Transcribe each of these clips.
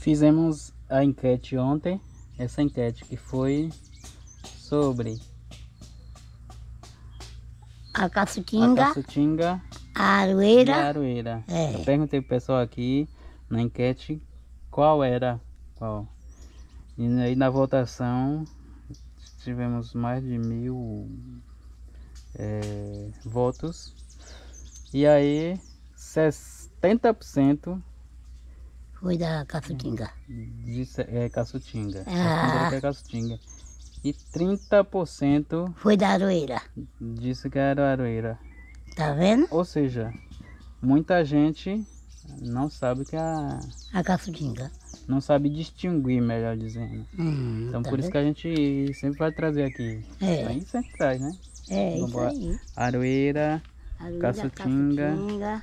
Fizemos a enquete ontem, essa enquete que foi sobre a caçutinga, a, caçutinga, a aroeira. A aroeira. É. Eu perguntei pro pessoal aqui na enquete qual era qual. E aí na votação tivemos mais de mil é, votos. E aí 70% foi da Caçutinga. Disse, é, é Caçutinga. Ah. Que é Caçutinga. E 30% foi da Aroeira. Disse que era Aroeira. Tá vendo? Ou seja, muita gente não sabe que é a. A Caçutinga. Não sabe distinguir, melhor dizendo. Hum, então tá por vendo? isso que a gente sempre vai trazer aqui. É. Aí sempre traz, né? É, Vamos isso embora. aí. Aroeira, Aroeira Caçutinga. Caçutinga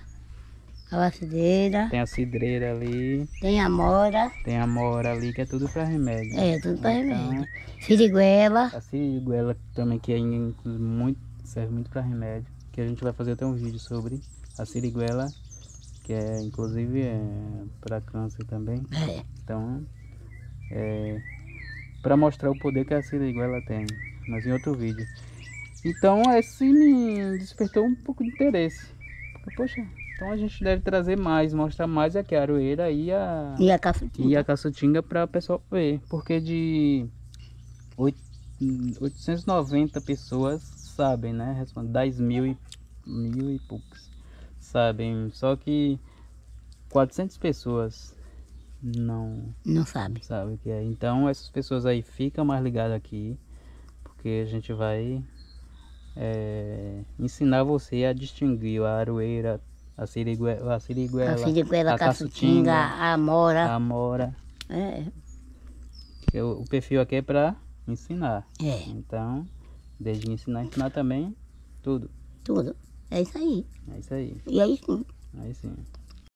a cidreira. Tem a cidreira ali. Tem a mora. Tem a mora ali, que é tudo para remédio. É, tudo para então, remédio. Siriguela. A siriguela também, que é muito, serve muito para remédio. Que a gente vai fazer até um vídeo sobre a siriguela, que é inclusive é para câncer também. É. Então, é para mostrar o poder que a siriguela tem. Mas em outro vídeo. Então, esse me despertou um pouco de interesse. poxa, então a gente deve trazer mais, mostrar mais aqui a Aroeira e a, e a Caçutinga, e a Caçutinga para o pessoal ver. Porque de 890 pessoas sabem, né? Responde 10 mil e, mil e poucos sabem. Só que 400 pessoas não não sabem, sabe que é então essas pessoas aí ficam mais ligadas aqui porque a gente vai é, ensinar você a distinguir a aroeira a siriguela, a siriguela, a, siriguela, a caçutinga, a amora. A amora. É. o, o perfil aqui é para ensinar. É. Então, desde ensinar, ensinar também tudo. Tudo. É isso aí. É isso aí. E aí sim. Aí sim.